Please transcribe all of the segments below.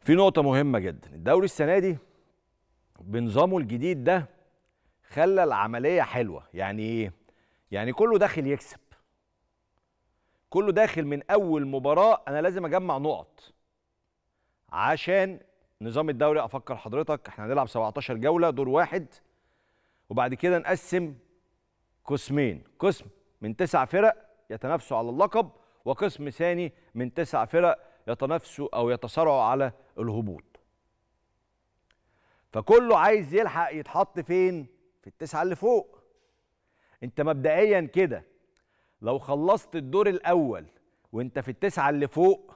في نقطة مهمة جدا الدوري السنة دي بنظامه الجديد ده خلى العملية حلوة يعني ايه؟ يعني كله داخل يكسب كله داخل من أول مباراة أنا لازم أجمع نقط عشان نظام الدوري أفكر حضرتك احنا هنلعب 17 جولة دور واحد وبعد كده نقسم قسمين قسم من تسع فرق يتنافسوا على اللقب وقسم ثاني من تسع فرق يتنافسوا أو يتصارعوا على الهبوط فكله عايز يلحق يتحط فين في التسعة اللي فوق انت مبدئيا كده لو خلصت الدور الأول وانت في التسعة اللي فوق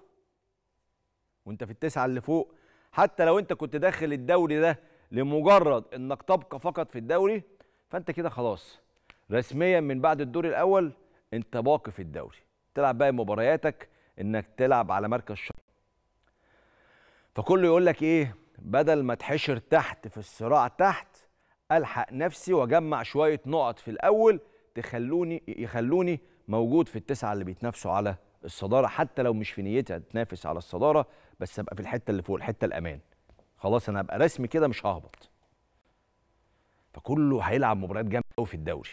وانت في التسعة اللي فوق حتى لو انت كنت داخل الدوري ده لمجرد انك تبقى فقط في الدوري فانت كده خلاص رسميا من بعد الدور الاول انت باقي في الدوري تلعب بقى مبارياتك انك تلعب على مركز شر فكله يقول لك ايه بدل ما اتحشر تحت في الصراع تحت الحق نفسي واجمع شويه نقط في الاول تخلوني يخلوني موجود في التسعه اللي بيتنافسوا على الصداره حتى لو مش في نيتي تنافس على الصداره بس ابقى في الحته اللي فوق الحته الامان خلاص انا هبقى رسمي كده مش ههبط فكله هيلعب مباريات جامده قوي في الدوري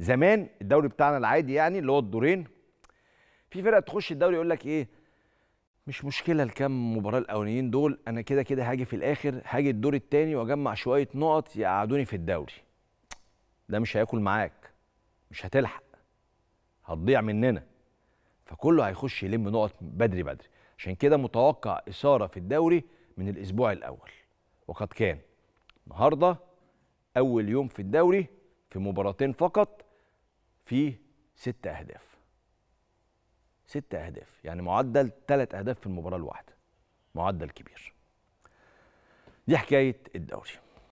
زمان الدوري بتاعنا العادي يعني اللي هو الدورين في فرقه تخش الدوري يقول لك ايه مش مشكله الكام مباراه الاولانيين دول انا كده كده هاجي في الاخر هاجي الدور الثاني واجمع شويه نقط يقعدوني في الدوري ده مش هياكل معاك مش هتلحق هتضيع مننا فكله هيخش يلم نقط بدري بدري عشان كده متوقع اثاره في الدوري من الاسبوع الاول وقد كان النهارده اول يوم في الدوري في مباراتين فقط في ست اهداف ست اهداف يعني معدل ثلاث اهداف في المباراه الواحده معدل كبير دي حكايه الدوري